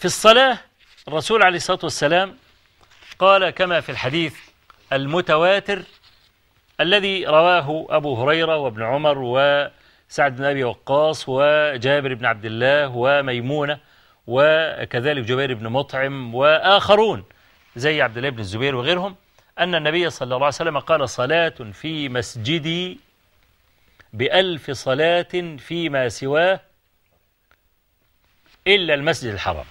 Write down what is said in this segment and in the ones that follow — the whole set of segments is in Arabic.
في الصلاة الرسول عليه الصلاة والسلام قال كما في الحديث المتواتر الذي رواه أبو هريرة وابن عمر وسعد بن أبي وقاص وجابر بن عبد الله وميمونة وكذلك جبير بن مطعم وآخرون زي عبد الله بن الزبير وغيرهم أن النبي صلى الله عليه وسلم قال صلاة في مسجدي بألف صلاة فيما سواه إلا المسجد الحرام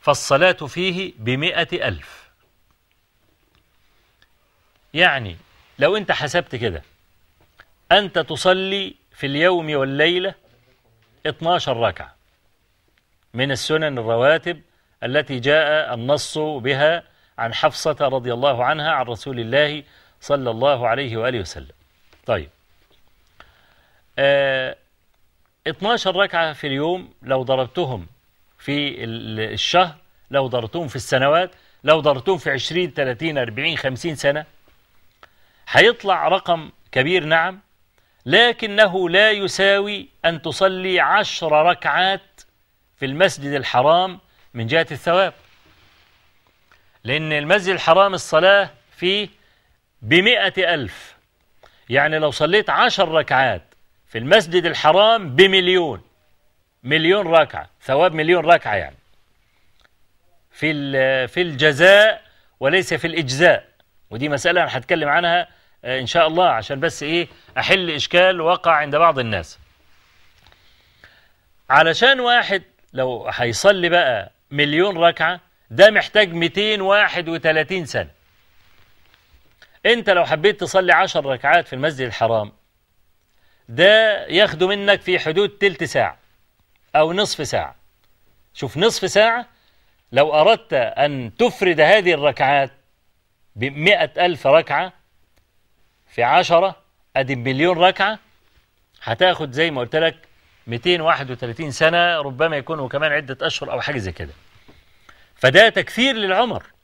فالصلاة فيه بمئة ألف يعني لو أنت حسبت كده أنت تصلي في اليوم والليلة 12 ركعة من السنن الرواتب التي جاء النص بها عن حفصة رضي الله عنها عن رسول الله صلى الله عليه وآله وسلم طيب آه 12 ركعة في اليوم لو ضربتهم في الشهر لو ضربتهم في السنوات لو ضربتهم في 20 30 40 50 سنة هيطلع رقم كبير نعم لكنه لا يساوي أن تصلي عشر ركعات في المسجد الحرام من جهة الثواب لأن المسجد الحرام الصلاة فيه بمئة ألف يعني لو صليت عشر ركعات في المسجد الحرام بمليون مليون ركعة ثواب مليون ركعة يعني في في الجزاء وليس في الإجزاء ودي مسألة أنا هتكلم عنها آه، إن شاء الله عشان بس إيه أحل إشكال وقع عند بعض الناس علشان واحد لو هيصلي بقى مليون ركعة ده محتاج 231 سنة انت لو حبيت تصلي عشر ركعات في المسجد الحرام ده ياخده منك في حدود تلت ساعة أو نصف ساعة شوف نصف ساعة لو أردت أن تفرد هذه الركعات بمئة ألف ركعة في عشرة أدي مليون ركعة هتاخد زي ما قلت لك 231 سنة ربما يكونوا كمان عدة أشهر أو حاجة زي كده فده تكفير للعمر